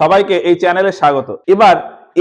সবাইকে এই চ্যানেলে স্বাগত এবার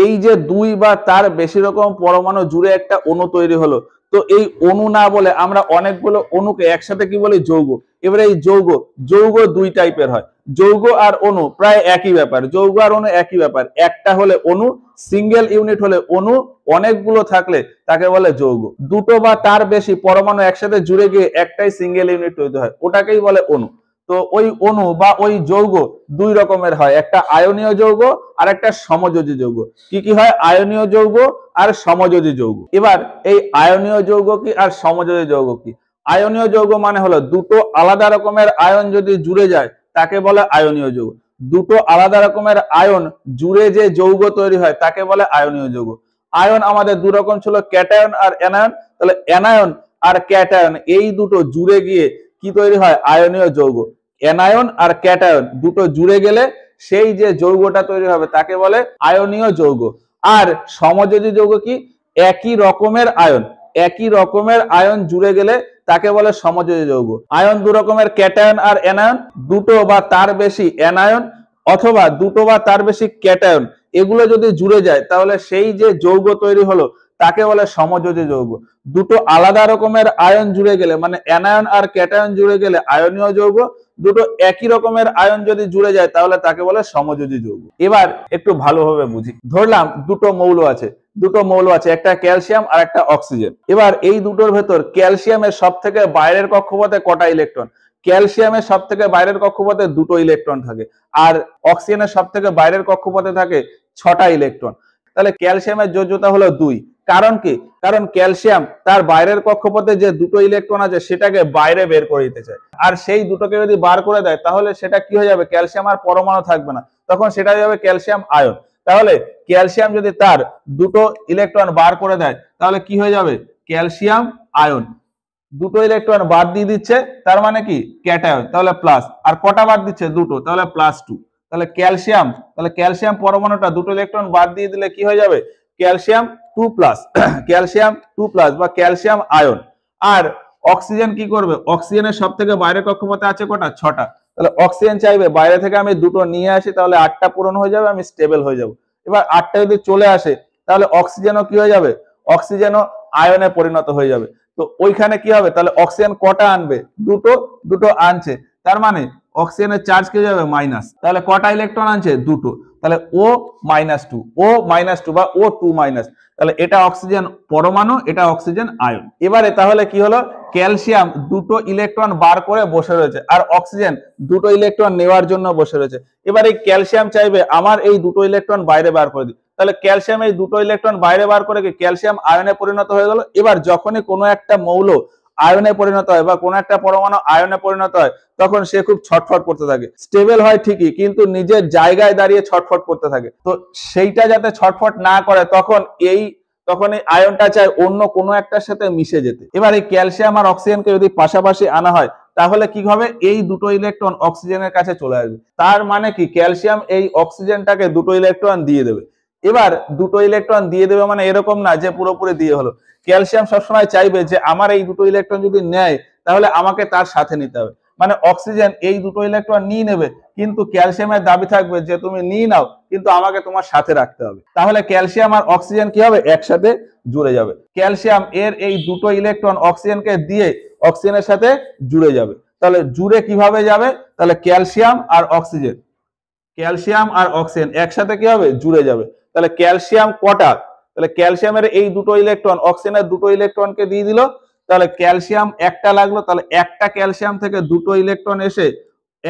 এই যে দুই বা তার বেশি রকম পরমাণু জুড়ে একটা অণু তৈরি হলো তো এই অণু না বলে আমরা অনেকগুলো অণুকে একসাথে কি বলি যৌগ এবারে এই যৌগ যৌগ দুই টাইপের হয় যৌগ আর অণু প্রায় একই ব্যাপার যৌগ আর অণু একই ব্যাপার একটা হলে অণু সিঙ্গেল ইউনিট হলে অণু অনেকগুলো থাকলে তাকে বলে যৌগ দুটো বা তার বেশি পরমাণু একসাথে জুড়ে গিয়ে একটাই সিঙ্গেল ইউনিট তৈরি হয় ওটাকেই বলে অণু তো ওই অণু বা ওই যৌগ দুই রকমের হয় একটা আয়নীয় যৌগ আর একটা সমযোজি যৌগ কি কি হয় আয়নীয় যৌগ আর সমযোজি যৌগ এবার এই আয়নীয় যৌগ কি আর সমযোজি যৌগ কি আয়নীয় যৌগ মানে হলো দুটো আলাদা রকমের আয়ন যদি জুড়ে যায় তাকে বলে আয়নীয় যৌগ দুটো আলাদা রকমের আয়ন জুড়ে যে যৌগ তৈরি হয় তাকে বলে আয়নীয় যৌগ আয়ন আমাদের দু রকম ছিল ক্যাটায়ন আর অ্যানায়ন তাহলে অ্যানায়ন আর ক্যাটায়ন এই দুটো জুড়ে গিয়ে কি তৈরি হয় আয়নীয় যৌগ অ্যানায়ন আর ক্যাটায়ন দুটো জুড়ে গেলে সেই যে যৌগটা তৈরি হবে তাকে বলে আয়নীয় যৌগ আর সমযোজী যৌগ কি একই রকমের আয়ন একই রকমের আয়ন জুড়ে গেলে তাকে বলে সমযোজী যৌগ আয়ন দু রকমের ক্যাটায়ন আর অ্যানায়ন দুটো বা তার বেশি অ্যানায়ন অথবা দুটো বা তার বেশি ক্যাটায়ন এগুলো যদি জুড়ে যায় তাহলে সেই যে যৌগ তৈরি হলো তাকে বলে সমযোজী যৌগ দুটো আলাদা রকমের আয়ন জুড়ে গেলে মানে অ্যানায়ন আর ক্যাটায়ন জুড়ে গেলে আয়নীয় যৌগ দুটো একই রকমের আয়ন যদি জুড়ে যায় তাহলে তাকে বলে সমযোজী যৌগ এবার একটু ভালোভাবে বুঝি ধরলাম দুটো মৌল আছে দুটো মৌল আছে একটা ক্যালসিয়াম আর একটা অক্সিজেন এবার এই দুটোর ভেতর ক্যালসিয়ামের সব থেকে বাইরের কক্ষপথে কটা ইলেকট্রন ক্যালসিয়ামের সব থেকে বাইরের কক্ষপথে দুটো ইলেকট্রন থাকে আর অক্সিজেনের সব থেকে বাইরের কক্ষপথে থাকে ছটা ইলেকট্রন তাহলে ক্যালসিয়ামের যোজ্যতা হলো দুই কারণ কি কারণ ক্যালসিয়াম তার বাইরের কক্ষপথে যে দুটো ইলেকট্রন আছে সেটাকে বাইরে বের করে দিতে চায় আর সেই দুটোকে যদি বার করে দেয় তাহলে সেটা কি হয়ে যাবে ক্যালসিয়াম আর পরমাণু থাকবে না তখন সেটা হয়ে যাবে ক্যালসিয়াম আয়ন তাহলে ক্যালসিয়াম যদি তার দুটো ইলেকট্রন বার করে দেয় তাহলে কি হয়ে যাবে ক্যালসিয়াম আয়ন দুটো ইলেকট্রন বাদ দিয়ে দিচ্ছে তার মানে কি ক্যাটায়ন তাহলে প্লাস আর কটা বাদ দিচ্ছে দুটো তাহলে প্লাস টু তাহলে ক্যালসিয়াম তাহলে ক্যালসিয়াম পরমাণুটা দুটো ইলেকট্রন বাদ দিয়ে দিলে কি হয়ে যাবে calcium two plus calcium two plus বা ক্যালসিয়াম আয়ন আর অক্সিজেন কি করবে অক্সিজেনের সব থেকে বাইরে কক্ষপথে আছে কটা ছটা তাহলে অক্সিজেন চাইবে বাইরে থেকে আমি দুটো নিয়ে আসি তাহলে আটটা পূরণ হয়ে যাবে আমি স্টেবল হয়ে যাব এবার আটটা যদি চলে আসে তাহলে অক্সিজেনও কি হয়ে যাবে অক্সিজেনও আয়নে পরিণত হয়ে যাবে তো ওইখানে কি হবে তাহলে অক্সিজেন কটা আনবে দুটো দুটো আনছে তার মানে অক্সিজেনের চার্জ কি যাবে মাইনাস তাহলে কটা ইলেকট্রন আনছে দুটো তাহলে O minus two O minus two বা ও টু মাইনাস তাহলে এটা অক্সিজেন পরমাণু এটা অক্সিজেন আয়ন এবারে তাহলে কি হলো ক্যালসিয়াম দুটো ইলেকট্রন বার করে বসে রয়েছে আর অক্সিজেন দুটো ইলেকট্রন নেওয়ার জন্য বসে রয়েছে এবার এই ক্যালসিয়াম চাইবে আমার এই দুটো ইলেকট্রন বাইরে বার করে দিই তাহলে ক্যালসিয়াম এই দুটো ইলেকট্রন বাইরে বার করে ক্যালসিয়াম আয়নে পরিণত হয়ে গেল এবার যখনই কোনো একটা মৌল আয়নে পরিণত হয় বা কোনো একটা পরমাণু আয়নে পরিণত হয় তখন সে খুব ছটফট করতে থাকে স্টেবল হয় ঠিকই কিন্তু নিজের জায়গায় দাঁড়িয়ে ছটফট করতে থাকে তো সেইটা যাতে ছটফট না করে তখন এই তখন এই আয়নটা চায় অন্য কোনো একটার সাথে মিশে যেতে এবার এই ক্যালসিয়াম আর অক্সিজেনকে যদি পাশাপাশি আনা হয় তাহলে কি হবে এই দুটো ইলেকট্রন অক্সিজেনের কাছে চলে আসবে তার মানে কি ক্যালসিয়াম এই অক্সিজেনটাকে দুটো ইলেকট্রন দিয়ে দেবে এবার দুটো ইলেকট্রন দিয়ে দেবে মানে এরকম না যে পুরোপুরি দিয়ে হলো ক্যালসিয়াম সবসময় চাইবে যে আমার এই দুটো ইলেকট্রন যদি নেয় তাহলে আমাকে তার সাথে নিতে হবে মানে অক্সিজেন এই দুটো ইলেকট্রন নিয়ে নেবে কিন্তু ক্যালসিয়ামের দাবি থাকবে যে তুমি নিয়ে নাও কিন্তু আমাকে তোমার সাথে রাখতে হবে তাহলে ক্যালসিয়াম আর অক্সিজেন কি হবে একসাথে জুড়ে যাবে ক্যালসিয়াম এর এই দুটো ইলেকট্রন অক্সিজেনকে দিয়ে অক্সিজেনের সাথে জুড়ে যাবে তাহলে জুড়ে কিভাবে যাবে তাহলে ক্যালসিয়াম আর অক্সিজেন ক্যালসিয়াম আর অক্সিজেন একসাথে কি হবে জুড়ে যাবে তাহলে ক্যালসিয়াম কটা তাহলে ক্যালসিয়ামের এই দুটো ইলেকট্রন অক্সিজেনের দুটো ইলেকট্রনকে দিয়ে দিল তাহলে ক্যালসিয়াম একটা লাগলো তাহলে একটা ক্যালসিয়াম থেকে দুটো ইলেকট্রন এসে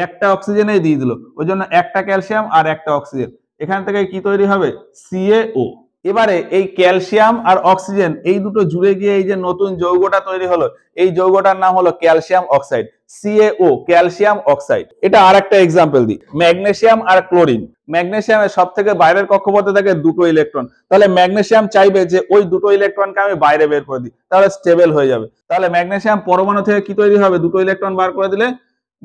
একটা অক্সিজেনে দিয়ে দিল ওই জন্য একটা ক্যালসিয়াম আর একটা অক্সিজেন এখান থেকে কি তৈরি হবে সিএও এবারে এই ক্যালসিয়াম আর অক্সিজেন এই দুটো জুড়ে গিয়ে এই যে নতুন যৌগটা তৈরি হলো এই যৌগটার নাম হলো calcium oxide C A O calcium oxide এটা আর একটা এক্সাম্পল দিই ম্যাগনেসিয়াম আর ক্লোরিন ম্যাগনেশিয়ামের সব থেকে বাইরের কক্ষপথে থাকে দুটো ইলেকট্রন তাহলে ম্যাগনেসিয়াম চাইবে যে ওই দুটো ইলেকট্রনকে আমি বাইরে বের করে দিই তাহলে স্টেবল হয়ে যাবে তাহলে ম্যাগনেসিয়াম পরমাণু থেকে কি তৈরি হবে দুটো ইলেকট্রন বার করে দিলে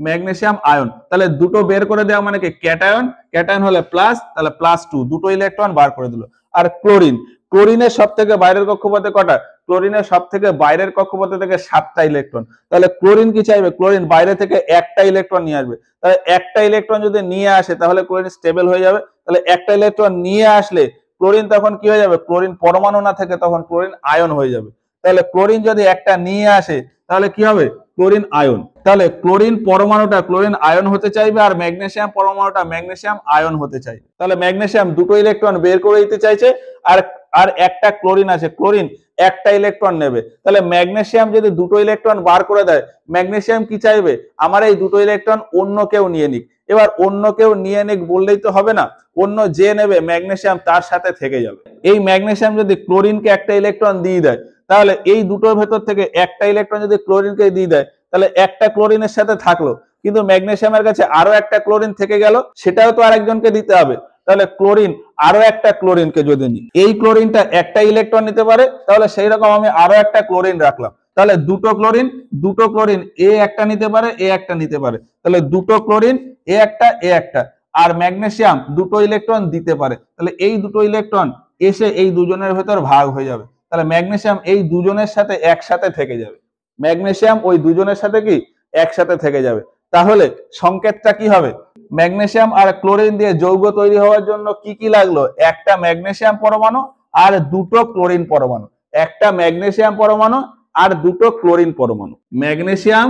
ম্যাগনেসিয়াম আয়ন তাহলে দুটো বের করে দেওয়া মানে কি ক্যাটায়ন ক্যাটায়ন হলে প্লাস তাহলে প্লাস টু দুটো ইলেকট্রন বার করে দিল আর ক্লোরিন ক্লোরিনের সব থেকে বাইরের কক্ষপথে কটা ক্লোরিনের সব থেকে বাইরের কক্ষপথে থেকে সাতটা ইলেকট্রন তাহলে ক্লোরিন কি চাইবে ক্লোরিন বাইরে থেকে একটা ইলেকট্রন নিয়ে আসবে তাহলে একটা ইলেকট্রন যদি নিয়ে আসে তাহলে ক্লোরিন স্টেবল হয়ে যাবে তাহলে একটা ইলেকট্রন নিয়ে আসলে ক্লোরিন তখন কি হয়ে যাবে ক্লোরিন পরমাণু না থেকে তখন ক্লোরিন আয়ন হয়ে যাবে তাহলে ক্লোরিন যদি একটা নিয়ে আসে তাহলে কি হবে ক্লোরিন আয়ন তাহলে ক্লোরিন পরমাণুটা ক্লোরিন আয়ন হতে চাইবে আর ম্যাগনেশিয়াম পরমাণুটা ম্যাগনেসিয়াম আয়ন হতে চাইবে তাহলে ম্যাগনেশিয়াম দুটো ইলেকট্রন বের করে দিতে চাইছে আর আর একটা ক্লোরিন আছে ক্লোরিন একটা ইলেকট্রন নেবে তাহলে ম্যাগনেশিয়াম যদি দুটো ইলেকট্রন বার করে দেয় ম্যাগনেশিয়াম কি চাইবে আমার এই দুটো ইলেকট্রন অন্য কেউ নিয়ে নিক এবার অন্য কেউ নিয়ে নিক বললেই তো হবে না অন্য যে নেবে ম্যাগনেশিয়াম তার সাথে থেকে যাবে এই ম্যাগনেশিয়াম যদি ক্লোরিনকে একটা ইলেকট্রন দিয়ে দেয় তাহলে এই দুটোর ভেতর থেকে একটা ইলেকট্রন যদি ক্লোরিনকে দিয়ে দেয় তাহলে একটা ক্লোরিনের সাথে থাকলো কিন্তু ম্যাগনেশিয়ামের কাছে আরো একটা ক্লোরিন থেকে গেল সেটাও তো আরেকজনকে দিতে হবে তাহলে ক্লোরিন আরো একটা ক্লোরিনকে যদি নিই এই ক্লোরিনটা একটা ইলেকট্রন নিতে পারে তাহলে সেই রকম আমি আরো একটা ক্লোরিন রাখলাম তাহলে দুটো ক্লোরিন দুটো ক্লোরিন এ একটা নিতে পারে এ একটা নিতে পারে তাহলে দুটো ক্লোরিন এ একটা এ একটা আর ম্যাগনেসিয়াম দুটো ইলেকট্রন দিতে পারে তাহলে এই দুটো ইলেকট্রন এসে এই দুজনের ভেতর ভাগ হয়ে যাবে তাহলে ম্যাগনেসিয়াম এই দুজনের সাথে একসাথে থেকে যাবে ম্যাগনেসিয়াম ওই দুজনের সাথে কি একসাথে থেকে যাবে তাহলে সংকেতটা কি হবে ম্যাগনেশিয়াম আর ক্লোরিন দিয়ে যৌগ তৈরি হওয়ার জন্য কি কি লাগলো একটা ম্যাগনেশিয়াম পরমাণু আর দুটো ক্লোরিন পরমাণু একটা ম্যাগনেশিয়াম পরমাণু আর দুটো ক্লোরিন পরমাণু ম্যাগনেশিয়াম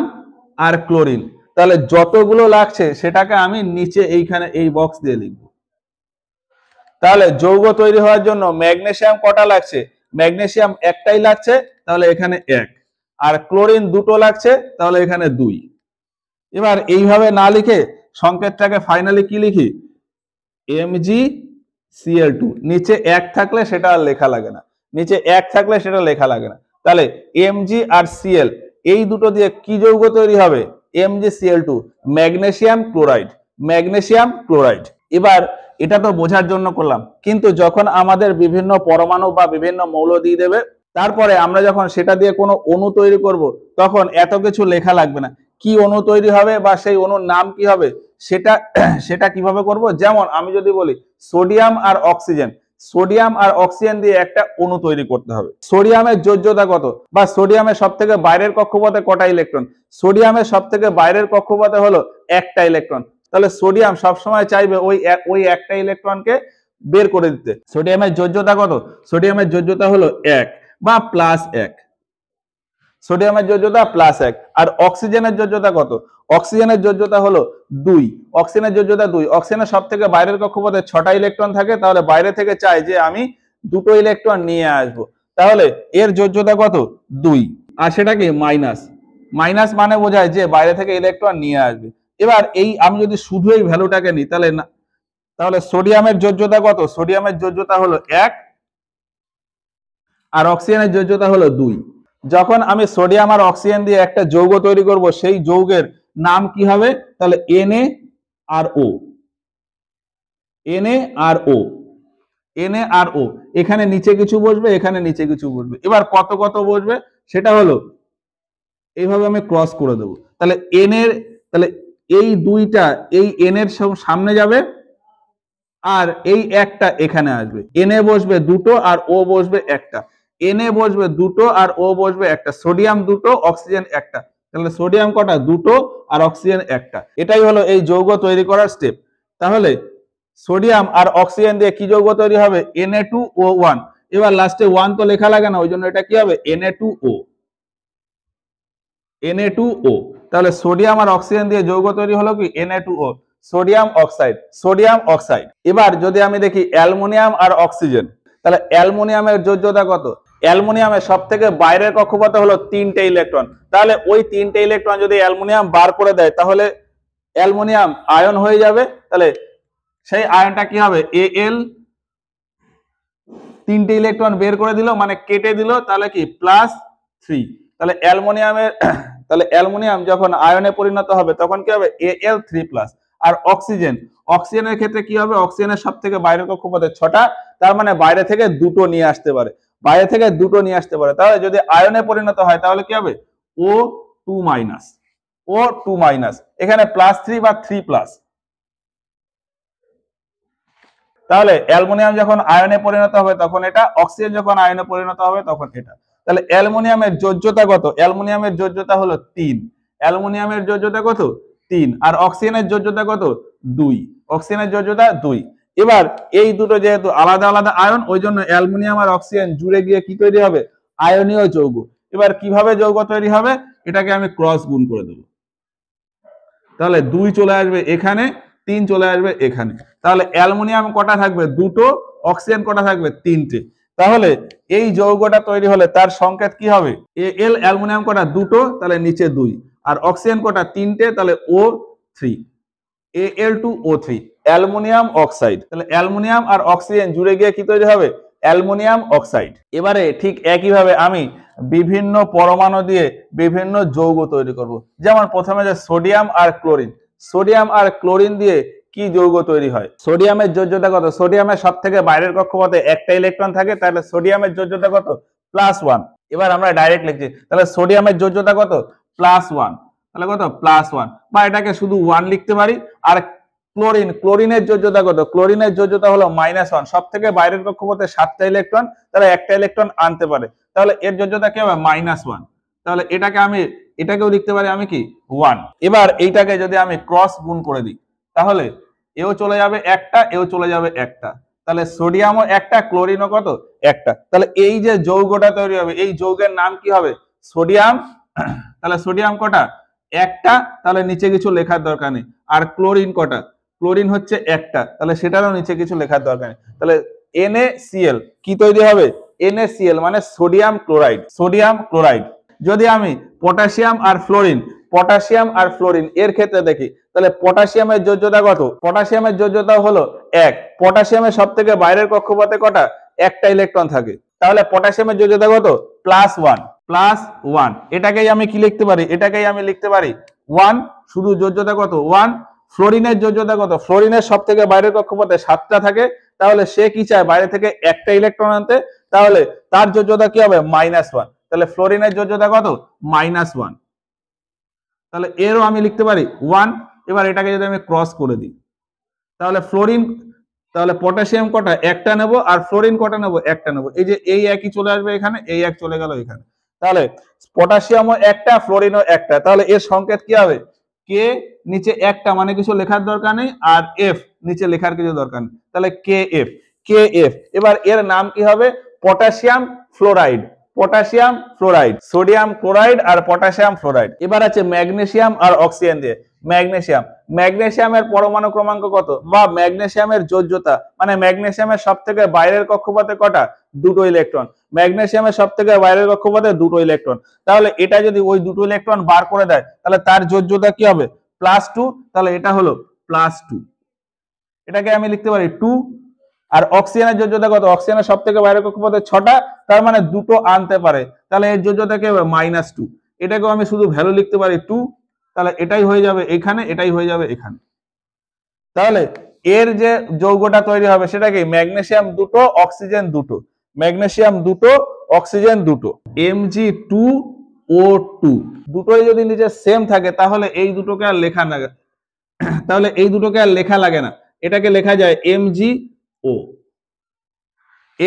আর ক্লোরিন তাহলে যতগুলো লাগছে সেটাকে আমি নিচে এইখানে এই বক্স দিয়ে লিখব তাহলে যৌগ তৈরি হওয়ার জন্য ম্যাগনেশিয়াম কটা লাগছে ম্যাগনেশিয়াম একটাই লাগছে তাহলে এখানে এক আর ক্লোরিন দুটো লাগছে তাহলে এখানে দুই এবার এইভাবে না লিখে সংকেতটাকে ফাইনালি কি লিখি এমজি সিএল টু নিচে এক থাকলে সেটা আর লেখা লাগে না নিচে এক থাকলে সেটা লেখা লাগে না তাহলে এমজি আর সিএল এই দুটো দিয়ে কি যৌগ তৈরি হবে M G C L two magnesium chloride magnesium chloride এবার এটা তো বোঝার জন্য করলাম কিন্তু যখন আমাদের বিভিন্ন পরমাণু বা বিভিন্ন মৌল দিয়ে দেবে তারপরে আমরা যখন সেটা দিয়ে কোনো অণু তৈরি করব তখন এত কিছু লেখা লাগবে না কি অণু তৈরি হবে বা সেই অণুর নাম কি হবে সেটা সেটা কিভাবে করব যেমন আমি যদি বলি সোডিয়াম আর অক্সিজেন সোডিয়াম আর অক্সিজেন দিয়ে একটা অণু তৈরি করতে হবে সোডিয়ামের যোজ্যতা কত বা সোডিয়ামের সব থেকে বাইরের কক্ষপথে কটা ইলেকট্রন সোডিয়ামের সব থেকে বাইরের কক্ষপথে হলো একটা ইলেকট্রন তাহলে সোডিয়াম সবসময় চাইবে ওই ওই একটা ইলেকট্রনকে বের করে দিতে সোডিয়ামের যোজ্যতা কত সোডিয়ামের যোজ্যতা হলো এক বা প্লাস এক সোডিয়ামের যোজ্যতা প্লাস এক আর অক্সিজেনের যোজ্যতা কত অক্সিজেনের যোজ্যতা হলো দুই অক্সিজেনের যোজ্যতা দুই অক্সিজেনের সব থেকে বাইরের কক্ষপথে ছটা ইলেকট্রন থাকে তাহলে বাইরে থেকে চাই যে আমি দুটো ইলেকট্রন নিয়ে আসব তাহলে এর যোজ্যতা কত দুই আর সেটা কি মাইনাস মাইনাস মানে বোঝায় যে বাইরে থেকে ইলেকট্রন নিয়ে আসবে এবার এই আমি যদি শুধু এই ভ্যালুটাকে নিই তাহলে না তাহলে সোডিয়ামের যোজ্যতা কত সোডিয়ামের যোজ্যতা হলো এক আর অক্সিজেনের যোজ্যতা হলো দুই যখন আমি সোডিয়াম আর অক্সিজেন দিয়ে একটা যৌগ তৈরি করব সেই যৌগের নাম কি হবে তাহলে এন এ আর ও এনএ আর ও এনএ আর ও এখানে নিচে কিছু বসবে এখানে নিচে কিছু বসবে এবার কত কত বসবে সেটা হলো এইভাবে আমি ক্রস করে দেব তাহলে এন এর তাহলে এই দুইটা এই এন এর সামনে যাবে আর এই একটা এখানে আসবে এন এ বসবে দুটো আর ও বসবে একটা এনে বসবে দুটো আর ও বসবে একটা সোডিয়াম দুটো অক্সিজেন একটা তাহলে সোডিয়াম কটা দুটো আর অক্সিজেন একটা এটাই হলো এই যৌগ তৈরি করার স্টেপ তাহলে সোডিয়াম আর অক্সিজেন দিয়ে কি যৌগ তৈরি হবে এনএ টু ও ওয়ান এবার লাস্টে ওয়ান তো লেখা লাগে না ওই জন্য এটা কি হবে N A two O N A two O তাহলে সোডিয়াম আর অক্সিজেন দিয়ে যৌগ তৈরি হলো কি N A two O sodium oxide sodium oxide এবার যদি আমি দেখি অ্যালমোনিয়াম আর অক্সিজেন তাহলে অ্যালমোনিয়ামের যোজ্যতা কত অ্যালমোনিয়ামের সব থেকে বাইরের কক্ষপথে হলো তিনটে ইলেকট্রন তাহলে ওই তিনটে ইলেকট্রন যদি অ্যালমোনিয়াম বার করে দেয় তাহলে অ্যালমোনিয়াম আয়ন হয়ে যাবে তাহলে সেই আয়নটা কি হবে এ এল তিনটে ইলেকট্রন বের করে দিল মানে কেটে দিল তাহলে কি প্লাস থ্রি তাহলে অ্যালমোনিয়ামের তাহলে অ্যালমোনিয়াম যখন আয়নে পরিণত হবে তখন কি হবে এ এল থ্রি প্লাস আর অক্সিজেন অক্সিজেনের ক্ষেত্রে কি হবে অক্সিজেনের সব থেকে বাইরের কক্ষপথে ছটা তার মানে বাইরে থেকে দুটো নিয়ে আসতে পারে বাইরে থেকে দুটো নিয়ে আসতে পারে তাহলে যদি আয়নে পরিণত হয় তাহলে কি হবে O two minus O two minus এখানে প্লাস থ্রি বা থ্রি প্লাস তাহলে অ্যালমোনিয়াম যখন আয়নে পরিণত হবে তখন এটা অক্সিজেন যখন আয়নে পরিণত হবে তখন এটা তাহলে অ্যালমোনিয়ামের যোজ্যতা কত অ্যালমোনিয়ামের যোজ্যতা হলো তিন অ্যালমোনিয়ামের যোজ্যতা কত তিন আর অক্সিজেনের যোজ্যতা কত দুই অক্সিজেনের যোজ্যতা দুই এবার এই দুটো যেহেতু আলাদা আলাদা আয়ন ওই জন্য অ্যালুমিনিয়াম আর অক্সিজেন জুড়ে গিয়ে কি তৈরি হবে আয়নীয় যৌগ এবার কিভাবে যৌগ তৈরি হবে এটাকে আমি ক্রস গুণ করে দেব তাহলে দুই চলে আসবে এখানে তিন চলে আসবে এখানে তাহলে অ্যালমোনিয়াম কটা থাকবে দুটো অক্সিজেন কটা থাকবে তিনটে তাহলে এই যৌগটা তৈরি হলে তার সংকেত কি হবে এ এল অ্যালুমিনিয়াম কটা দুটো তাহলে নিচে দুই আর অক্সিজেন কটা তিনটে তাহলে O three L two O three aluminium oxide তাহলে অ্যালমোনিয়াম আর অক্সিজেন জুড়ে গিয়ে কি তৈরি হবে অ্যালমোনিয়াম অক্সাইড এবারে ঠিক একইভাবে আমি বিভিন্ন পরমাণু দিয়ে বিভিন্ন যৌগ তৈরি করব। যেমন প্রথমে যে সোডিয়াম আর ক্লোরিন সোডিয়াম আর ক্লোরিন দিয়ে কি যৌগ তৈরি হয় সোডিয়ামের যোজ্যতা কত সোডিয়ামের সব থেকে বাইরের কক্ষপথে একটা ইলেকট্রন থাকে তাহলে সোডিয়ামের যোজ্যতা কত প্লাস ওয়ান এবার আমরা ডাইরেক্ট লিখছি তাহলে সোডিয়ামের যোজ্যতা কত প্লাস ওয়ান তাহলে কত প্লাস ওয়ান বা এটাকে শুধু ওয়ান লিখতে পারি আর ক্লোরিন ক্লোরিনের যোজ্যতা কত ক্লোরিনের যোজ্যতা হলো মাইনাস ওয়ান সব থেকে বাইরের কক্ষপথে সাতটা ইলেকট্রন তারা একটা ইলেকট্রন আনতে পারে তাহলে এর যোজ্যতা কি হবে মাইনাস ওয়ান তাহলে এটাকে আমি এটাকেও লিখতে পারি আমি কি ওয়ান এবার এইটাকে যদি আমি ক্রস গুণ করে দিই তাহলে এও চলে যাবে একটা এও চলে যাবে একটা তাহলে সোডিয়ামও একটা ক্লোরিনও কত একটা তাহলে এই যে যৌগটা তৈরি হবে এই যৌগের নাম কি হবে সোডিয়াম তাহলে সোডিয়াম কটা একটা তাহলে নিচে কিছু লেখার দরকার নেই আর ক্লোরিন কটা ক্লোরিন হচ্ছে একটা তাহলে সেটারও নিচে কিছু লেখার দরকার নেই তাহলে NaCl কি তৈরি হবে NaCl মানে সোডিয়াম ক্লোরাইড সোডিয়াম ক্লোরাইড যদি আমি পটাশিয়াম আর ফ্লোরিন পটাশিয়াম আর ফ্লোরিন এর ক্ষেত্রে দেখি তাহলে পটাশিয়ামের যোজ্যতা কত পটাশিয়ামের যোজ্যতা হলো এক পটাশিয়ামের সব থেকে বাইরের কক্ষপথে কটা একটা ইলেকট্রন থাকে তাহলে পটাশিয়ামের যোজ্যতা কত প্লাস ওয়ান প্লাস ওয়ান এটাকেই আমি কি লিখতে পারি এটাকেই আমি লিখতে পারি ওয়ান শুধু যোজ্যতা কত ওয়ান ফ্লোরিনের যোজ্যতা কত ফ্লোরিনের সব থেকে বাইরের কক্ষপথে সাতটা থাকে তাহলে সে কি চায় বাইরে থেকে একটা ইলেকট্রন আনতে তাহলে তার যোজ্যতা কি হবে মাইনাস ওয়ান তাহলে ফ্লোরিনের যোজ্যতা কত মাইনাস ওয়ান তাহলে এরও আমি লিখতে পারি ওয়ান এবার এটাকে যদি আমি ক্রস করে দিই তাহলে ফ্লোরিন তাহলে পটাশিয়াম কটা একটা নেব আর ফ্লোরিন কটা নেব একটা নেব এই যে এই একই চলে আসবে এখানে এই এক চলে গেল এখানে তাহলে পটাশিয়ামও একটা ফ্লোরিনও একটা তাহলে এর সংকেত কি হবে কে নিচে একটা মানে কিছু লেখার দরকার নেই আর এফ নিচে লেখার কিছু দরকার নেই তাহলে কে এফ কে এফ এবার এর নাম কি হবে potassium fluoride potassium fluoride sodium chloride আর পটাশিয়াম ফ্লোরাইড এবার আছে ম্যাগনেশিয়াম আর অক্সিজেন দিয়ে ম্যাগনেশিয়াম ম্যাগনেশিয়ামের পরমাণু ক্রমাঙ্ক কত বা ম্যাগনেশিয়ামের যোজ্যতা মানে ম্যাগনেশিয়ামের সব থেকে বাইরের কক্ষপথে কটা দুটো ইলেকট্রন ম্যাগনেসিয়ামের সব থেকে বাইরের কক্ষপথে দুটো ইলেকট্রন তাহলে এটা যদি ওই দুটো ইলেকট্রন বার করে দেয় তাহলে তার যোজ্যতা কি হবে প্লাস টু তাহলে এটা হলো প্লাস টু এটাকে আমি লিখতে পারি টু আর অক্সিজেনের যোজ্যতা কত অক্সিজেনের সব থেকে বাইরের কক্ষপথে ছটা তার মানে দুটো আনতে পারে তাহলে এর যোজ্যতা কি হবে মাইনাস টু এটাকেও আমি শুধু ভ্যালু লিখতে পারি টু তাহলে এটাই হয়ে যাবে এখানে এটাই হয়ে যাবে এখানে তাহলে এর যে যৌগটা তৈরি হবে সেটাকে ম্যাগনেশিয়াম ম্যাগনেসিয়াম দুটো অক্সিজেন দুটো ম্যাগনেশিয়াম দুটো অক্সিজেন দুটো M G two O two দুটোই যদি নিজের সেম থাকে তাহলে এই দুটোকে আর লেখা লাগে তাহলে এই দুটোকে আর লেখা লাগে না এটাকে লেখা যায় এম জি ও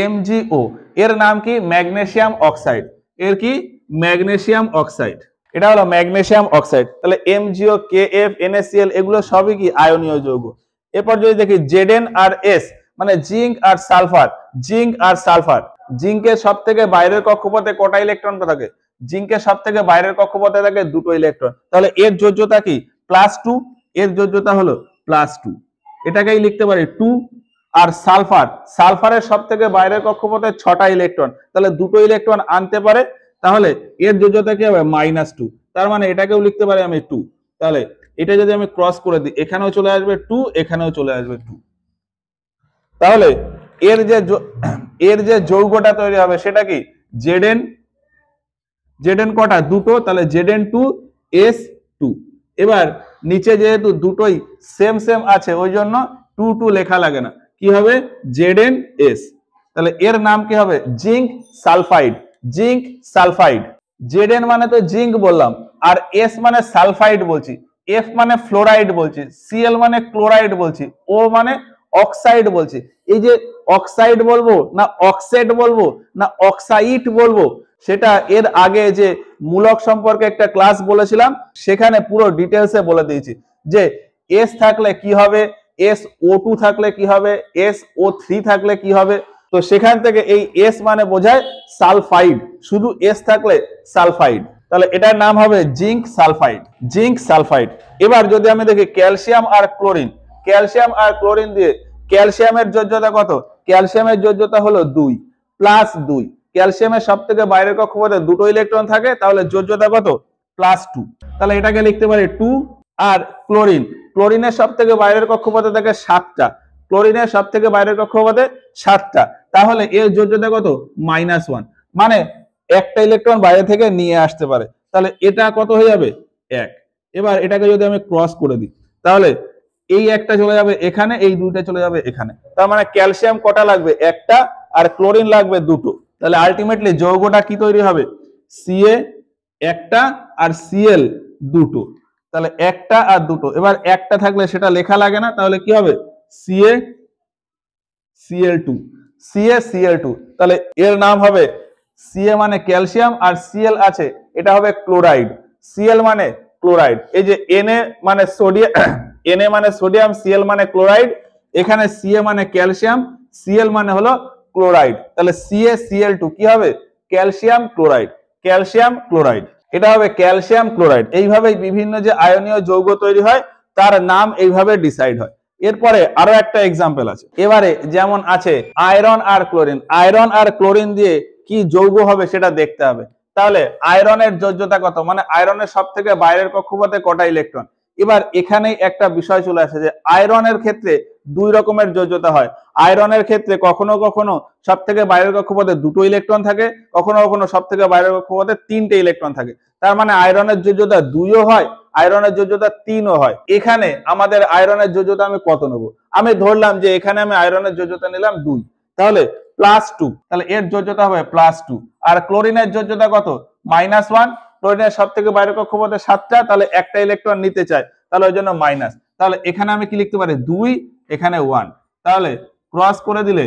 এম জি ও এর নাম কি ম্যাগনেশিয়াম অক্সাইড এর কি ম্যাগনেশিয়াম অক্সাইড এটা হলো ম্যাগনেশিয়াম অক্সাইড তাহলে এমজিও কে এফ এনএসিএল এগুলো সবই কি আয়নীয় যৌগ এরপর যদি দেখি এন আর এস মানে জিঙ্ক আর সালফার জিঙ্ক আর সালফার জিঙ্কের সব থেকে বাইরের কক্ষপথে কটা ইলেকট্রন থাকে জিঙ্কের সব থেকে বাইরের কক্ষপথে থাকে দুটো ইলেকট্রন তাহলে এর যোজ্যতা কি প্লাস টু এর যোজ্যতা হলো প্লাস টু এটাকেই লিখতে পারি টু আর সালফার সালফারের সব থেকে বাইরের কক্ষপথে ছটা ইলেকট্রন তাহলে দুটো ইলেকট্রন আনতে পারে তাহলে এর যোজ্যতা কি হবে মাইনাস টু তার মানে এটাকেও লিখতে পারি আমি টু তাহলে এটা যদি আমি ক্রস করে দিই এখানেও চলে আসবে টু এখানেও চলে আসবে টু তাহলে এর যে এর যে যৌগটা তৈরি হবে সেটা কি জেডেন জেডেন কটা দুটো তাহলে জেডেন টু এস টু এবার নিচে যেহেতু দুটোই সেম সেম আছে ওই জন্য টু টু লেখা লাগে না কি হবে জেডেন এস তাহলে এর নাম কি হবে zinc sulphide zinc sulphide Z N মানে তো জিঙ্ক বললাম আর এস মানে সালফাইড বলছি এফ মানে ফ্লোরাইড বলছি সিএল মানে ক্লোরাইড বলছি ও মানে অক্সাইড বলছি এই যে অক্সাইড বলবো না অক্সাইড বলবো না অক্সাইড বলবো সেটা এর আগে যে মূলক সম্পর্কে একটা ক্লাস বলেছিলাম সেখানে পুরো ডিটেলসে বলে দিয়েছি যে এস থাকলে কি হবে এস ও টু থাকলে কি হবে এস ও থ্রি থাকলে কি হবে তো সেখান থেকে এই এস মানে বোঝায় সালফাইড শুধু এস থাকলে সালফাইড তাহলে এটার নাম হবে জিঙ্ক সালফাইড জিঙ্ক সালফাইড এবার যদি আমি দেখি ক্যালসিয়াম আর ক্লোরিন ক্যালসিয়াম আর ক্লোরিন দিয়ে ক্যালসিয়ামের যোজ্যতা কত ক্যালসিয়ামের যোজ্যতা হলো দুই প্লাস দুই ক্যালসিয়ামের সব থেকে বাইরের কক্ষপথে দুটো ইলেকট্রন থাকে তাহলে যোজ্যতা কত প্লাস টু তাহলে এটাকে লিখতে পারি টু আর ক্লোরিন ক্লোরিনের সব থেকে বাইরের কক্ষপথে থাকে সাতটা ক্লোরিনের সব থেকে বাইরের কক্ষপথে সাতটা তাহলে এর যোজ্যতা কত মাইনাস ওয়ান মানে একটা ইলেকট্রন বাইরে থেকে নিয়ে আসতে পারে তাহলে এটা কত হয়ে যাবে এক এবার এটাকে যদি আমি ক্রস করে দিই তাহলে এই একটা চলে যাবে এখানে এই দুইটা চলে যাবে এখানে তার মানে ক্যালসিয়াম কটা লাগবে একটা আর ক্লোরিন লাগবে দুটো তাহলে আলটিমেটলি যৌগটা কি তৈরি হবে সিএ একটা আর সিএল দুটো তাহলে একটা আর দুটো এবার একটা থাকলে সেটা লেখা লাগে না তাহলে কি হবে C A C L two C A C L two তাহলে এর নাম হবে সিএ মানে ক্যালসিয়াম আর সিএল আছে এটা হবে ক্লোরাইড সিএল মানে ক্লোরাইড এই যে এনএ মানে সোডিয়াম এনএ মানে সোডিয়াম সিএল মানে ক্লোরাইড এখানে সিএ মানে ক্যালসিয়াম সিএল মানে হলো ক্লোরাইড তাহলে সিএ সিএল টু কি হবে ক্যালসিয়াম ক্লোরাইড ক্যালসিয়াম ক্লোরাইড এটা হবে ক্যালসিয়াম ক্লোরাইড এইভাবে বিভিন্ন যে আয়নীয় যৌগ তৈরি হয় তার নাম এইভাবে ডিসাইড হয় এরপরে আরো একটা এক্সাম্পল আছে এবারে যেমন আছে আয়রন আর ক্লোরিন আয়রন আর ক্লোরিন দিয়ে কি যৌগ হবে সেটা দেখতে হবে তাহলে আয়রনের যোজ্যতা কত মানে আয়রনের সব থেকে বাইরের কক্ষপথে কটা ইলেকট্রন এবার এখানেই একটা বিষয় চলে আসে যে আয়রনের ক্ষেত্রে দুই রকমের যোজ্যতা হয় আয়রনের ক্ষেত্রে কখনো কখনো সব থেকে বাইরের কক্ষপথে দুটো ইলেকট্রন থাকে কখনো কখনো সব থেকে বাইরের কক্ষপথে তিনটে ইলেকট্রন থাকে তার মানে আয়রনের যোজ্যতা দুইও হয় আয়রনের যোজ্যতা তিনও হয় এখানে আমাদের আয়রনের যোজ্যতা আমি কত নেব আমি ধরলাম যে এখানে আমি আয়রনের যোজ্যতা নিলাম দুই তাহলে প্লাস টু তাহলে এর যোজ্যতা হবে প্লাস টু আর ক্লোরিনের যোজ্যতা কত মাইনাস ওয়ান ক্লোরিনের সব থেকে বাইরে কক্ষপথে সাতটা তাহলে একটা ইলেকট্রন নিতে চায় তাহলে ওই জন্য মাইনাস তাহলে এখানে আমি কি লিখতে পারি দুই এখানে ওয়ান তাহলে ক্রস করে দিলে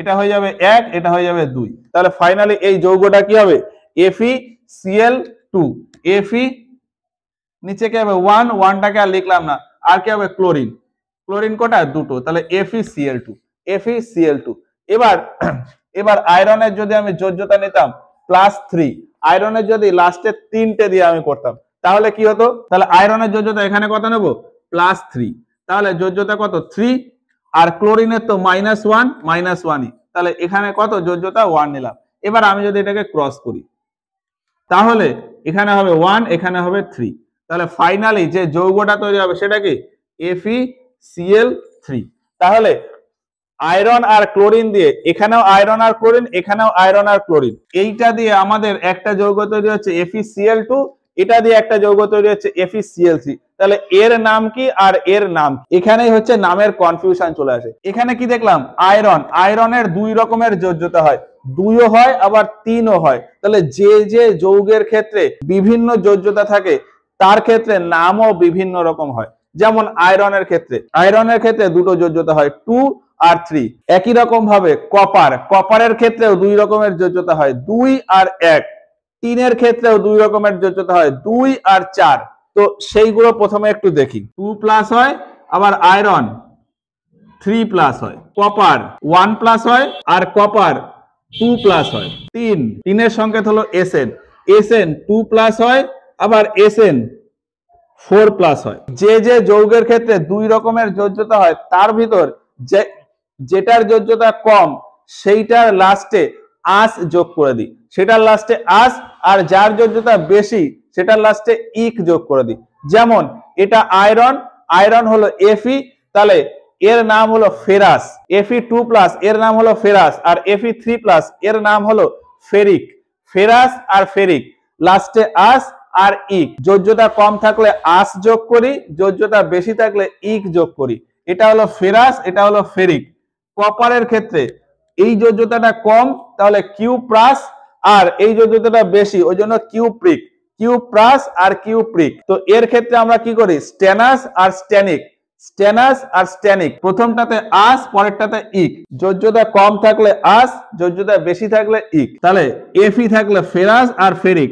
এটা হয়ে যাবে এক এটা হয়ে যাবে দুই তাহলে ফাইনালি এই যৌগটা কি হবে এফি সিএল টু এফি নিচে কি হবে ওয়ান ওয়ানটাকে আর লিখলাম না আর কি হবে ক্লোরিন ক্লোরিন কোটা দুটো তাহলে F E C L two F E C L two এবার এবার আয়রনের যদি আমি যোজ্যতা নিতাম প্লাস থ্রি আয়রনের যদি লাস্টে তিনটে দিয়ে আমি করতাম তাহলে কি হতো তাহলে আয়রনের যোজ্যতা এখানে কত নেবো প্লাস থ্রি তাহলে যোজ্যতা কত থ্রি আর ক্লোরিনের তো মাইনাস ওয়ান মাইনাস ওয়ানই তাহলে এখানে কত যোজ্যতা ওয়ান নিলাম এবার আমি যদি এটাকে ক্রস করি তাহলে এখানে হবে ওয়ান এখানে হবে থ্রি তাহলে ফাইনালি যে যৌগটা তৈরি হবে সেটা কি এফি সিএল থ্রি তাহলে আয়রন আর ক্লোরিন দিয়ে এখানেও আয়রন আর ক্লোরিন এখানেও আয়রন আর ক্লোরিন এইটা দিয়ে আমাদের একটা যৌগ তৈরি হচ্ছে এফিসিএল টু e এটা দিয়ে একটা যৌগ তৈরি হচ্ছে এফিসিএলসি e তাহলে এর নাম কি আর এর নাম এখানেই হচ্ছে নামের কনফিউশন চলে আসে এখানে কি দেখলাম আয়রন আয়রনের দুই রকমের যোজ্যতা হয় দুইও হয় আবার তিনও হয় তাহলে যে যে যৌগের ক্ষেত্রে বিভিন্ন যোজ্যতা থাকে তার ক্ষেত্রে নামও বিভিন্ন রকম হয় যেমন আয়রনের ক্ষেত্রে আয়রনের ক্ষেত্রে দুটো যোজ্যতা হয় টু আর থ্রি একই রকম ভাবে কপার কপারের ক্ষেত্রেও দুই রকমের যোজ্যতা হয় দুই আর এক তিনের ক্ষেত্রেও দুই রকমের যোজ্যতা হয় দুই আর চার তো সেইগুলো প্রথমে একটু দেখি টু প্লাস হয় আবার আয়রন থ্রি প্লাস হয় কপার ওয়ান প্লাস হয় আর কপার টু প্লাস হয় তিন তিনের সংকেত হলো S N S N two plus হয় আবার এস এন ফোর প্লাস হয় যে যে যৌগের ক্ষেত্রে দুই রকমের যোজ্যতা হয় তার ভিতর যে যেটার যোগ্যতা কম সেইটার লাস্টে আস যোগ করে দিই সেটার লাস্টে আস আর যার যোগ্যতা বেশি সেটার লাস্টে ইক যোগ করে দিই যেমন এটা আয়রন আয়রন হলো এফি তাহলে এর নাম হলো ফেরাস এফি টু প্লাস এর নাম হলো ফেরাস আর এফি থ্রি প্লাস এর নাম হলো ফেরিক ফেরাস আর ফেরিক লাস্টে আস আর ইক যোজ্যতা কম থাকলে আস যোগ করি যোগ্যতা বেশি থাকলে ইক যোগ করি এটা হলো ফেরাস এটা হলো ফেরিক কপারের ক্ষেত্রে এই যোজ্যতাটা কম তাহলে কিউ প্লাস আর এই যোজ্যতাটা বেশি ওই জন্য কিউ প্রিক কিউ প্লাস আর কিউ প্রিক তো এর ক্ষেত্রে আমরা কি করি স্ট্যানাস আর স্ট্যানিক স্ট্যানাস আর স্ট্যানিক প্রথমটাতে আস পরেরটাতে ইক যোজ্যতা কম থাকলে আস যোজ্যতা বেশি থাকলে ইক তাহলে এফি থাকলে ফেরাস আর ফেরিক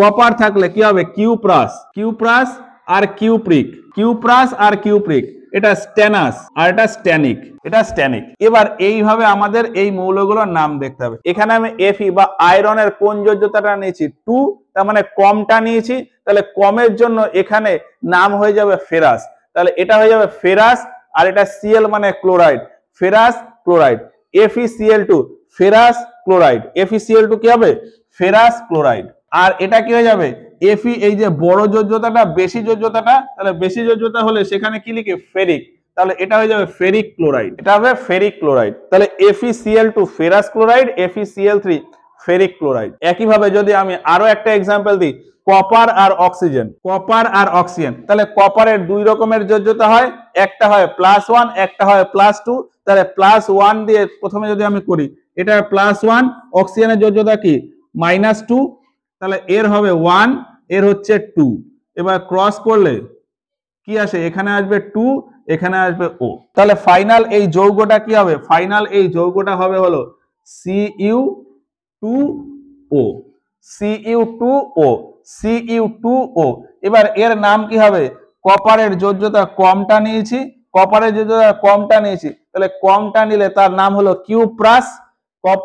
কপার থাকলে কি হবে কিউ প্লাস কিউ প্লাস আর কিউ প্রিক কিউ প্লাস আর কিউ প্রিক এটা স্ট্যানাস আর এটা স্ট্যানিক এটা স্ট্যানিক এবার এইভাবে আমাদের এই মৌলগুলোর নাম দেখতে হবে এখানে আমি এফি বা আয়রনের কোন যোজ্যতাটা নিয়েছি টু তার মানে কমটা নিয়েছি তাহলে কমের জন্য এখানে নাম হয়ে যাবে ফেরাস তাহলে এটা হয়ে যাবে ফেরাস আর এটা সিএল মানে chloride ferrous chloride F E C L two ferrous chloride C L two কি হবে ফেরাস ক্লোরাইড আর এটা কি হয়ে যাবে এফি এই যে বড় যোজ্যতাটা বেশি যোজ্যতাটা তাহলে বেশি যোজ্যতা হলে সেখানে কি লিখে ফেরিক তাহলে এটা হয়ে যাবে ফেরিক ক্লোরাইড এটা হবে ফেরিক ক্লোরাইড তাহলে F E C L two ferrous chloride F E C L three ferric chloride একইভাবে যদি আমি আরো একটা এক্সাম্পল দিই কপার আর অক্সিজেন কপার আর অক্সিজেন তাহলে কপারের দুই রকমের যোজ্যতা হয় একটা হয় প্লাস ওয়ান একটা হয় প্লাস টু তাহলে প্লাস ওয়ান দিয়ে প্রথমে যদি আমি করি এটা প্লাস ওয়ান অক্সিজেনের যোজ্যতা কি মাইনাস টু তাহলে এর হবে ওয়ান এর হচ্ছে টু এবার ক্রস করলে কি আসে এখানে আসবে টু এখানে আসবে ও তাহলে ফাইনাল এই যৌগটা কি হবে ফাইনাল এই যৌগটা হবে হলো C U two O C U two O C U two O এবার এর নাম কি হবে কপারের যোজ্যতা কমটা নিয়েছি কপারের যোজ্যতা কমটা নিয়েছি তাহলে কমটা নিলে তার নাম হলো কিউ প্লাস কপ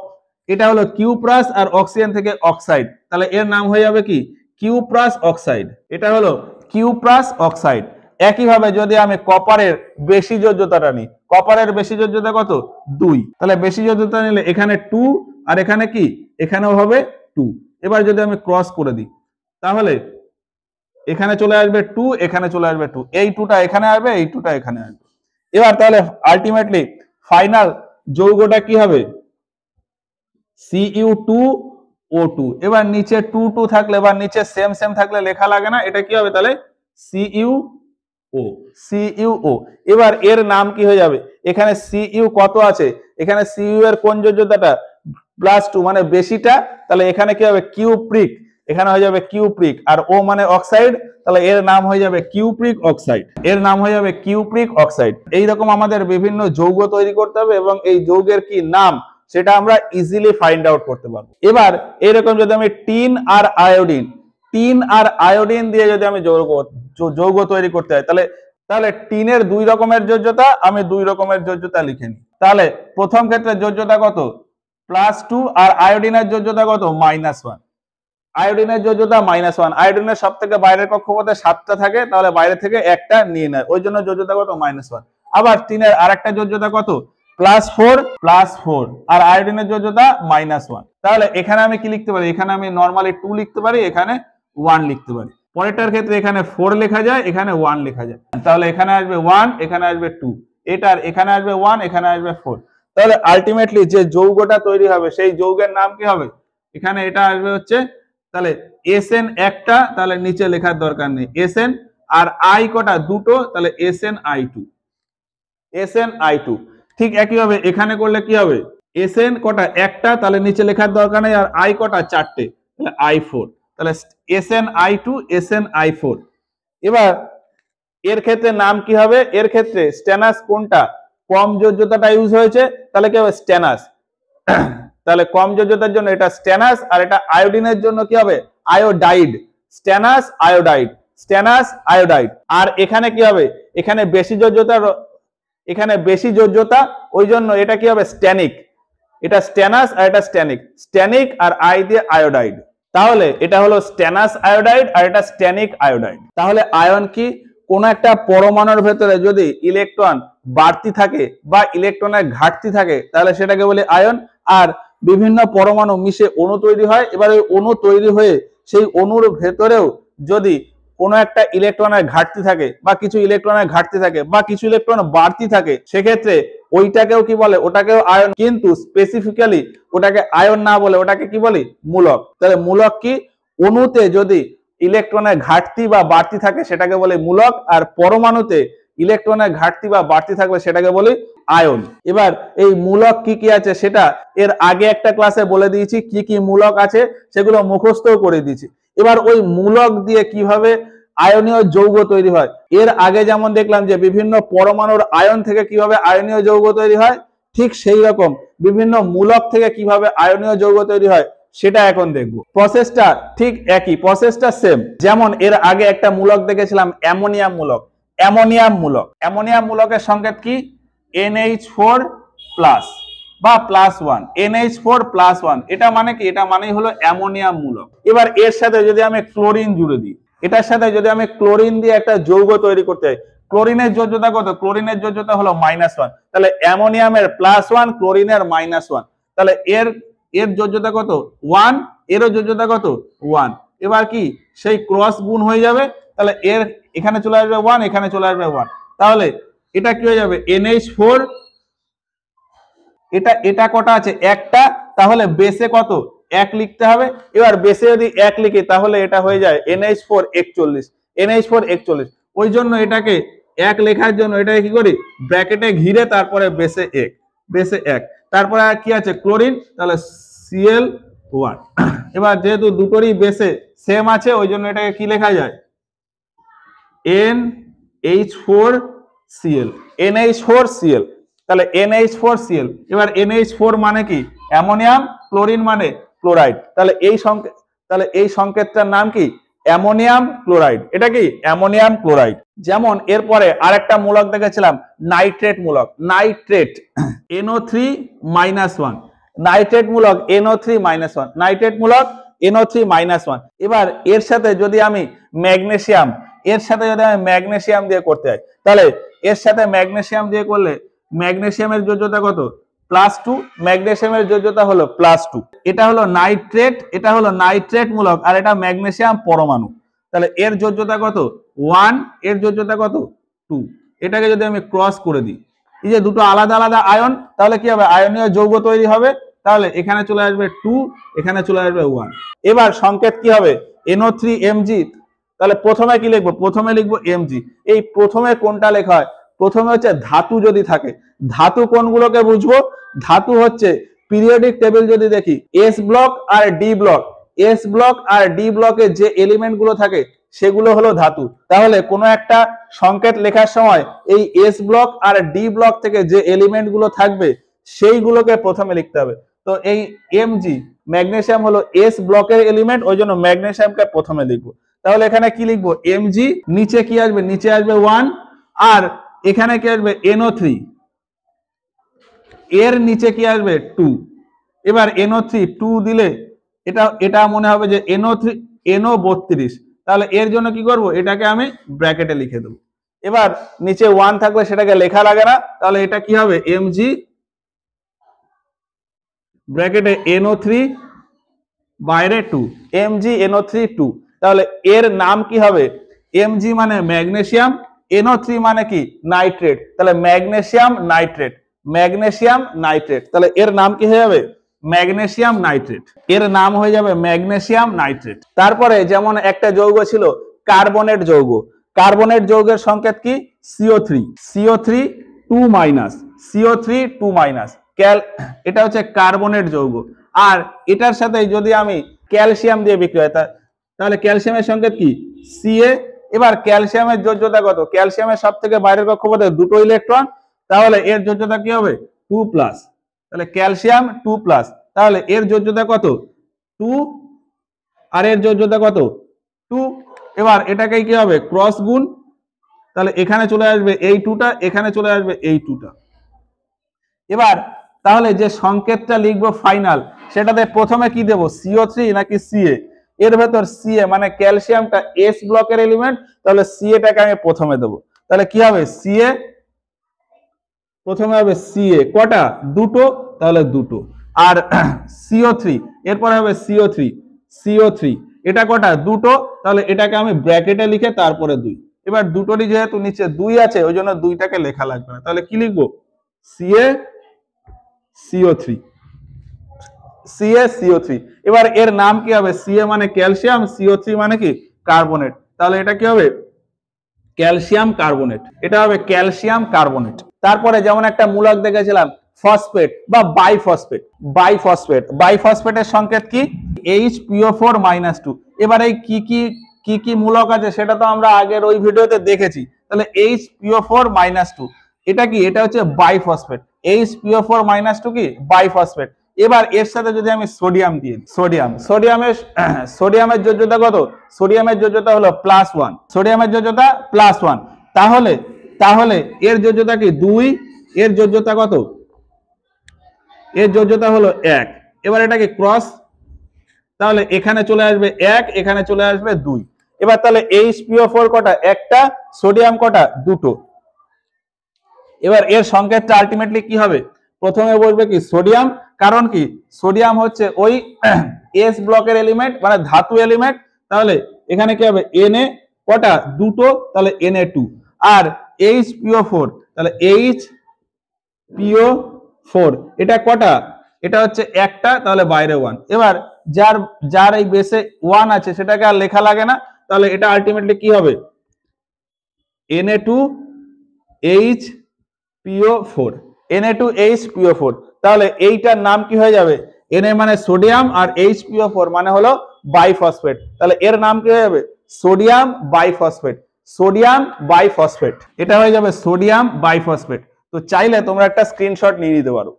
এটা হলো কিউ প্লাস আর অক্সিজেন থেকে অক্সাইড তাহলে এর নাম হয়ে যাবে কি কিউপ্রাস অক্সাইড এটা হলো কিউপ্রাস অক্সাইড একইভাবে যদি আমি কপারের বেশি যোজ্যতাটা নিই কপারের বেশি যোজ্যতা কত দুই তাহলে বেশি যোজ্যতা নিলে এখানে টু আর এখানে কি এখানেও হবে টু এবার যদি আমি ক্রস করে দিই তাহলে এখানে চলে আসবে টু এখানে চলে আসবে টু এই টুটা এখানে আসবে এই টুটা এখানে আসবে এবার তাহলে আলটিমেটলি ফাইনাল যৌগটা কি হবে সিইউ টু ও টু এবার নিচে টু টু থাকলে বা নিচে সেম সেম থাকলে লেখা লাগে না এটা কি হবে তাহলে সিইউ ও সিইউ ও এবার এর নাম কি হয়ে যাবে এখানে সিইউ কত আছে এখানে সিইউ এর কোন যোগ্যতাটা প্লাস টু মানে বেশিটা তাহলে এখানে কি হবে কিউপ্রিক এখানে হয়ে যাবে কিউপ্রিক আর ও মানে অক্সাইড তাহলে এর নাম হয়ে যাবে কিউপ্রিক অক্সাইড এর নাম হয়ে যাবে কিউপ্রিক অক্সাইড এইরকম আমাদের বিভিন্ন যৌগ তৈরি করতে হবে এবং এই যৌগের কি নাম সেটা আমরা ইজিলি ফাইন্ড আউট করতে পারবো এবার এরকম যদি আমি টিন আর আয়োডিন টিন আর আয়োডিন দিয়ে যদি আমি যৌগ যৌগ তৈরি করতে হয় তাহলে তাহলে টিনের দুই রকমের যোজ্যতা আমি দুই রকমের যোজ্যতা লিখে নিই তাহলে প্রথম ক্ষেত্রে যোজ্যতা কত প্লাস টু আর আয়োডিনের যোজ্যতা কত মাইনাস ওয়ান আয়োডিনের যোজ্যতা মাইনাস ওয়ান আয়োডিনের সব থেকে বাইরের কক্ষপথে সাতটা থাকে তাহলে বাইরে থেকে একটা নিয়ে নেয় ওই জন্য যোজ্যতা কত মাইনাস ওয়ান আবার টিনের আর একটা যোজ্যতা কত প্লাস ফোর প্লাস ফোর আর আয়োডিনের যোজ্যতা মাইনাস ওয়ান তাহলে এখানে আমি কি লিখতে পারি এখানে আমি নর্মালি টু লিখতে পারি এখানে ওয়ান লিখতে পারি পরেরটার ক্ষেত্রে এখানে ফোর লেখা যায় এখানে ওয়ান লেখা যায় তাহলে এখানে আসবে ওয়ান এখানে আসবে টু এটার এখানে আসবে ওয়ান এখানে আসবে ফোর তাহলে আলটিমেটলি যে যৌগটা তৈরি হবে সেই যৌগের নাম কি হবে এখানে এটা আসবে হচ্ছে তাহলে এস এন একটা তাহলে নিচে লেখার দরকার নেই এস এন আর আই কটা দুটো তাহলে S N I two S N I two ঠিক একইভাবে এখানে করলে কি হবে এস এন কটা একটা তাহলে নিচে লেখার দরকার নেই আর আই কটা চারটে তাহলে আই ফোর তাহলে S N I two S N I four এবার এর ক্ষেত্রে নাম কি হবে এর ক্ষেত্রে স্ট্যানাস কোনটা কম যোজ্যতাটা ইউজ হয়েছে তাহলে কি হবে স্ট্যানাস তাহলে কম যোজ্যতার জন্য এটা স্ট্যানাস আর এটা আয়োডিনের জন্য কি হবে iodide stannous iodide stannous iodide আর এখানে কি হবে এখানে বেশি যোজ্যতা এখানে বেশি যোজ্যতা ওই জন্য এটা কি হবে স্ট্যানিক এটা স্ট্যানাস আর এটা স্ট্যানিক স্ট্যানিক আর আই দিয়ে আয়োডাইড তাহলে এটা হলো স্ট্যানাস আয়োডাইড আর এটা স্ট্যানিক আয়োডাইড তাহলে আয়ন কি কোন একটা পরমাণুর ভেতরে যদি ইলেকট্রন বাড়তি থাকে বা ইলেকট্রনের ঘাটতি থাকে তাহলে সেটাকে বলি আয়ন আর বিভিন্ন পরমাণু মিশে অণু তৈরি হয় এবার ওই অণু তৈরি হয়ে সেই অণুর ভেতরেও যদি কোনো একটা ইলেকট্রনের ঘাটতি থাকে বা কিছু ইলেকট্রনের ঘাটতি থাকে বা কিছু ইলেকট্রন বাড়তি থাকে সেক্ষেত্রে ওইটাকেও কি বলে ওটাকেও আয়ন কিন্তু স্পেসিফিক্যালি ওটাকে আয়ন না বলে ওটাকে কি বলি মূলক তাহলে মূলক কি অণুতে যদি ইলেকট্রনের ঘাটতি বা বাড়তি থাকে সেটাকে বলে মূলক আর পরমাণুতে ইলেকট্রনের ঘাটতি বা বাড়তি থাকবে সেটাকে বলি আয়ন এবার এই মূলক কি কি আছে সেটা এর আগে একটা ক্লাসে বলে দিয়েছি কি কি মূলক আছে সেগুলো মুখস্থও করে দিয়েছি এবার ওই মূলক দিয়ে কিভাবে আয়নীয় যৌগ তৈরি হয় এর আগে যেমন দেখলাম যে বিভিন্ন পরমাণুর আয়ন থেকে কিভাবে আয়নীয় যৌগ তৈরি হয় ঠিক সেই রকম বিভিন্ন মূলক থেকে কিভাবে আয়নীয় যৌগ তৈরি হয় সেটা এখন দেখবো প্রসেসটা ঠিক একই প্রসেসটা সেম যেমন এর আগে একটা মূলক দেখেছিলাম অ্যামোনিয়াম মূলক অ্যামোনিয়াম মূলক অ্যামোনিয়াম মূলকের সংকেত কি এনএইচ ফোর প্লাস বা plus one N H four plus one এটা মানে কি এটা মানেই হলো অ্যামোনিয়াম মূলক এবার এর সাথে যদি আমি ক্লোরিন জুড়ে দিই এটার সাথে যদি আমি ক্লোরিন দিয়ে একটা যৌগ তৈরি করতে চাই ক্লোরিনের যোজ্যতা কত ক্লোরিনের যোজ্যতা হলো মাইনাস ওয়ান তাহলে অ্যামোনিয়ামের প্লাস ওয়ান ক্লোরিনের মাইনাস ওয়ান তাহলে এর এর যোজ্যতা কত ওয়ান এরও যোজ্যতা কত ওয়ান এবার কি সেই ক্রস গুণ হয়ে যাবে তাহলে এর এখানে চলে আসবে ওয়ান এখানে চলে আসবে ওয়ান তাহলে এটা কি হয়ে যাবে এনএইচ ফোর এটা এটা কটা আছে একটা তাহলে বেসে কত এক লিখতে হবে এবার বেসে যদি এক লিখি তাহলে এটা হয়ে যায় এনএইচ ফোর একচল্লিশ এনএইচ ফোর একচল্লিশ ওই জন্য এটাকে এক লেখার জন্য এটাকে কি করি ব্র্যাকেটে ঘিরে তারপরে বেসে এক বেসে এক তারপরে আর কি আছে ক্লোরিন তাহলে সিএল ওয়ান এবার যেহেতু দুটোরই বেসে সেম আছে ওই জন্য এটাকে কি লেখা যায় N H four C L N H four C L তাহলে এনএইচ ফোর সিএল এবার এনএইচ ফোর মানে কি অ্যামোনিয়াম ক্লোরিন মানে ক্লোরাইড তাহলে এই সংকেত তাহলে এই সংকেতটার নাম কি অ্যামোনিয়াম ক্লোরাইড এটা কি অ্যামোনিয়াম ক্লোরাইড যেমন এরপরে আরেকটা মূলক দেখেছিলাম নাইট্রেট মূলক nitrate N O three minus one nitrate মূলক N O three minus one nitrate মূলক এনও থ্রি মাইনাস ওয়ান এবার এর সাথে যদি আমি ম্যাগনেশিয়াম এর সাথে যদি আমি ম্যাগনেশিয়াম দিয়ে করতে চাই তাহলে এর সাথে ম্যাগনেশিয়াম দিয়ে করলে ম্যাগনেশিয়ামের যোজ্যতা কত প্লাস টু ম্যাগনেশিয়ামের যোজ্যতা হলো প্লাস টু এটা হলো নাইট্রেট এটা হলো নাইট্রেট মূলক আর এটা ম্যাগনেশিয়াম পরমাণু তাহলে এর যোজ্যতা কত ওয়ান এর যোজ্যতা কত টু এটাকে যদি আমি ক্রস করে দিই এই যে দুটো আলাদা আলাদা আয়ন তাহলে কি হবে আয়নীয় যৌগ তৈরি হবে তাহলে এখানে চলে আসবে টু এখানে চলে আসবে ওয়ান এবার সংকেত কি হবে এনও থ্রি এমজি তাহলে প্রথমে কি লিখবো প্রথমে লিখবো এমজি এই প্রথমে কোনটা লেখা হয় প্রথমে হচ্ছে ধাতু যদি থাকে ধাতু কোনগুলোকে বুঝবো ধাতু হচ্ছে পিরিয়ডিক টেবিল যদি দেখি এস ব্লক আর ডি ব্লক এস ব্লক আর ডি ব্লকে যে এলিমেন্ট গুলো থাকে সেগুলো হলো ধাতু তাহলে কোনো একটা সংকেত লেখার সময় এই এস ব্লক আর ডি ব্লক থেকে যে এলিমেন্ট গুলো থাকবে সেইগুলোকে প্রথমে লিখতে হবে তো এই এম জি ম্যাগনেশিয়াম হলো এস ব্লকের এলিমেন্ট ওই জন্য ম্যাগনেশিয়ামকে প্রথমে লিখবো তাহলে এখানে কি লিখবো এম জি নিচে কি আসবে নিচে আসবে ওয়ান আর এখানে কি আসবে এনও থ্রি এর নিচে কি আসবে টু এবার এনও থ্রি টু দিলে এটা এটা মনে হবে যে এনও থ্রি এনও বত্রিশ তাহলে এর জন্য কি করব এটাকে আমি ব্র্যাকেটে লিখে দেবো এবার নিচে ওয়ান থাকলে সেটাকে লেখা লাগে না তাহলে এটা কি হবে এম জি ব্র্যাকেটে এনও থ্রি বাইরে two M G N O three two তাহলে এর নাম কি হবে এম জি মানে ম্যাগনেশিয়াম এনও থ্রি মানে কি নাইট্রেট তাহলে ম্যাগনেসিয়াম নাইট্রেট ম্যাগনেসিয়াম নাইট্রেট তাহলে এর নাম কি হয়ে যাবে ম্যাগনেসিয়াম নাইট্রেট এর নাম হয়ে যাবে ম্যাগনেসিয়াম নাইট্রেট তারপরে যেমন একটা যৌগ ছিল কার্বনেট যৌগ কার্বনেট যৌগের সংকেত কি C O three C O three two minus C O three two minus ক্যাল এটা হচ্ছে কার্বনেট যৌগ আর এটার সাথে যদি আমি ক্যালসিয়াম দিয়ে বিক্রি হয় তাহলে ক্যালসিয়ামের সংকেত কি সিএ এবার ক্যালসিয়ামের যোজ্যতা কত ক্যালসিয়ামের সব থেকে বাইরের কক্ষপথে দুটো ইলেকট্রন তাহলে এর যোজ্যতা কি হবে টু প্লাস তাহলে ক্যালসিয়াম টু প্লাস তাহলে এর যোজ্যতা কত টু আর এর যোজ্যতা কত টু এবার এটাকে কি হবে ক্রস গুণ তাহলে এখানে চলে আসবে এই টুটা এখানে চলে আসবে এই টুটা এবার তাহলে যে সংকেতটা লিখবো ফাইনাল সেটাতে প্রথমে কি দেব সিও থ্রি নাকি সিএ এর ভেতর সি এ মানে ক্যালসিয়ামটা এস ব্লকের এলিমেন্ট তাহলে সিএটাকে আমি প্রথমে দেব তাহলে কি হবে সি এ প্রথমে হবে সি এ কটা দুটো তাহলে দুটো আর সিও থ্রি এরপরে হবে সিও থ্রি সিও থ্রি এটা কটা দুটো তাহলে এটাকে আমি ব্র্যাকেটে লিখে তারপরে দুই এবার দুটোরই যেহেতু নিচে দুই আছে ওই জন্য দুইটাকে লেখা লাগবে না তাহলে কি লিখবো C A C O three CaCO3 C O three এবার এর নাম কি হবে Ca মানে ক্যালসিয়াম সিও থ্রি মানে কি কার্বনেট তাহলে এটা কি হবে ক্যালসিয়াম কার্বনেট এটা হবে ক্যালসিয়াম কার্বনেট তারপরে যেমন একটা মূলক দেখেছিলাম ফসফেট বা বাইফসফেট বাইফসফেট বাইফসফেটের সংকেত কি H P O four minus two এবার এই কি কি কি কি মূলক আছে সেটা তো আমরা আগের ওই ভিডিওতে দেখেছি তাহলে H P O four minus two এটা কি এটা হচ্ছে biphosphate H 2 four minus two কি বাইফসফেট এবার এর সাথে যদি আমি সোডিয়াম দিয়ে সোডিয়াম সোডিয়ামের সোডিয়ামের যোজ্যতা কত সোডিয়ামের যোজ্যতা হলো প্লাস ওয়ান সোডিয়ামের যোজ্যতা প্লাস ওয়ান তাহলে তাহলে এর যোজ্যতা কি দুই এর যোজ্যতা কত এর যোজ্যতা হলো এক এবার এটাকে ক্রস তাহলে এখানে চলে আসবে এক এখানে চলে আসবে দুই এবার তাহলে এইচ পিও ফোর কটা একটা সোডিয়াম কটা দুটো এবার এর সংকেতটা আলটিমেটলি কি হবে প্রথমে বলবে কি সোডিয়াম কারণ কি সোডিয়াম হচ্ছে ওই এস ব্লকের এলিমেন্ট মানে ধাতু এলিমেন্ট তাহলে এখানে কি হবে এন এ কটা দুটো তাহলে এনএ টু আর এইচ পিও ফোর তাহলে এইচ পিও ফোর এটা কটা এটা হচ্ছে একটা তাহলে বাইরে ওয়ান এবার যার যার এই বেসে ওয়ান আছে সেটাকে আর লেখা লাগে না তাহলে এটা আলটিমেটলি কি হবে N A two H P O four N A two H P O four তাহলে এইটার নাম কি হয়ে যাবে Na মানে সোডিয়াম আর এইচ পিও ফোর মানে হলো বাইফসফেট তাহলে এর নাম কি হয়ে যাবে সোডিয়াম বাইফসফেট সোডিয়াম বাইফসফেট এটা হয়ে যাবে সোডিয়াম বাইফসফেট তো চাইলে তোমরা একটা স্ক্রিনশট নিয়ে নিতে পারো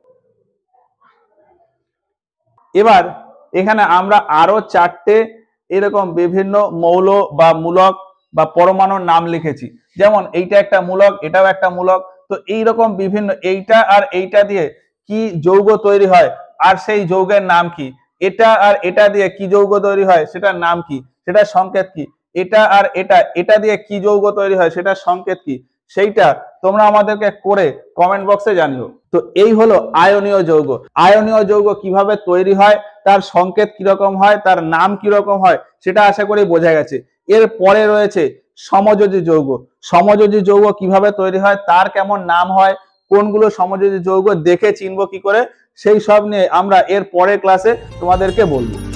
এবার এখানে আমরা আরো চারটে এরকম বিভিন্ন মৌল বা মূলক বা পরমাণুর নাম লিখেছি যেমন এইটা একটা মূলক এটাও একটা মূলক তো এইরকম বিভিন্ন এইটা আর এইটা দিয়ে কি যৌগ তৈরি হয় আর সেই যৌগের নাম কি এটা আর এটা দিয়ে কি যৌগ তৈরি হয় সেটার নাম কি সেটা সংকেত কি এটা আর এটা এটা দিয়ে কি যৌগ তৈরি হয় সেটা সংকেত কি সেইটা তোমরা আমাদেরকে করে কমেন্ট বক্সে জানিও তো এই হলো আয়নীয় যৌগ আয়নীয় যৌগ কিভাবে তৈরি হয় তার সংকেত কিরকম হয় তার নাম কিরকম হয় সেটা আশা করি বোঝা গেছে এর পরে রয়েছে সমযোজী যৌগ সমযোজী যৌগ কিভাবে তৈরি হয় তার কেমন নাম হয় কোনগুলো সমযোজী যৌগ দেখে চিনব কি করে সেই সব নিয়ে আমরা এর পরের ক্লাসে তোমাদেরকে বলবো